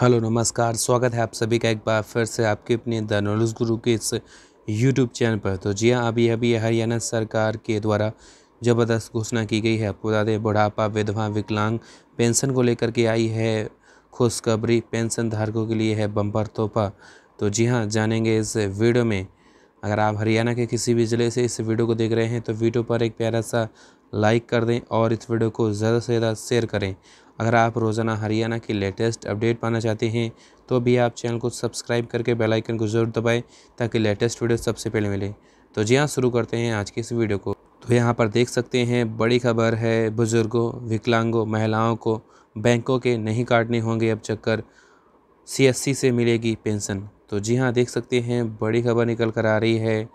hello नमस्कार स्वागत है आप सभी का एक बार फिर से आपके अपने द नॉलेज गुरु के इस यूट्यूब चैनल पर तो जी हाँ अभी अभी हरियाणा सरकार के द्वारा ज़बरदस्त घोषणा की गई है आपको बता दें बुढ़ापा विधवा विकलांग पेंशन को लेकर के आई है खुशखबरी पेंशन धारकों के लिए है बम्पर तोहफा तो जी हाँ जानेंगे इस वीडियो में अगर आप हरियाणा के किसी भी ज़िले से इस वीडियो को देख रहे हैं तो वीडियो पर एक प्यारा सा लाइक कर दें और इस वीडियो को ज़्यादा से ज़्यादा शेयर करें अगर आप रोज़ाना हरियाणा की लेटेस्ट अपडेट पाना चाहते हैं तो भी आप चैनल को सब्सक्राइब करके बेल आइकन को ज़रूर दबाएं ताकि लेटेस्ट वीडियो सबसे पहले मिले तो जी हाँ शुरू करते हैं आज की इस वीडियो को तो यहाँ पर देख सकते हैं बड़ी खबर है बुज़ुर्गों विकलांगों महिलाओं को बैंकों के नहीं काटने होंगे अब चक्कर सी से मिलेगी पेंशन तो जी हाँ देख सकते हैं बड़ी खबर निकल कर आ रही है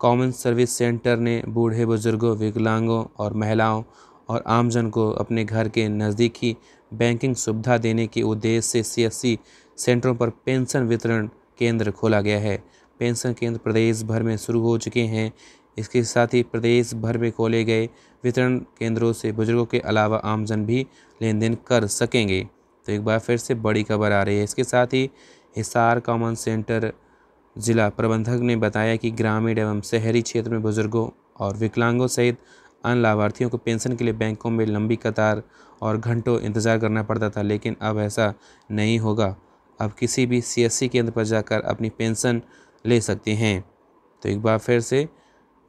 कॉमन सर्विस सेंटर ने बूढ़े बुज़ुर्गों विकलांगों और महिलाओं और आमजन को अपने घर के नज़दीकी बैंकिंग सुविधा देने के उद्देश्य से सी सेंटरों पर पेंशन वितरण केंद्र खोला गया है पेंशन केंद्र प्रदेश भर में शुरू हो चुके हैं इसके साथ ही प्रदेश भर में खोले गए वितरण केंद्रों से बुजुर्गों के अलावा आमजन भी लेन देन कर सकेंगे तो एक बार फिर से बड़ी खबर आ रही है इसके साथ ही हिसार कॉमन सेंटर ज़िला प्रबंधक ने बताया कि ग्रामीण एवं शहरी क्षेत्र में बुजुर्गों और विकलांगों सहित अन्य लाभार्थियों को पेंशन के लिए बैंकों में लंबी कतार और घंटों इंतज़ार करना पड़ता था लेकिन अब ऐसा नहीं होगा अब किसी भी सीएससी केंद्र पर जाकर अपनी पेंशन ले सकते हैं तो एक बार फिर से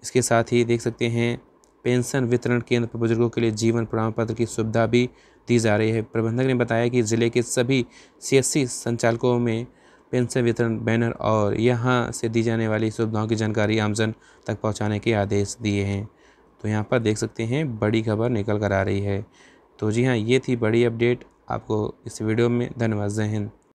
इसके साथ ही देख सकते हैं पेंशन वितरण केंद्र पर बुजुर्गों के लिए जीवन प्रमाण पत्र की सुविधा भी दी जा रही है प्रबंधक ने बताया कि ज़िले के सभी सीएससी संचालकों में पेंशन वितरण बैनर और यहाँ से दी जाने वाली सुविधाओं की जानकारी आमजन तक पहुँचाने के आदेश दिए हैं तो यहाँ पर देख सकते हैं बड़ी खबर निकल कर आ रही है तो जी हाँ ये थी बड़ी अपडेट आपको इस वीडियो में धन्यवाद जहन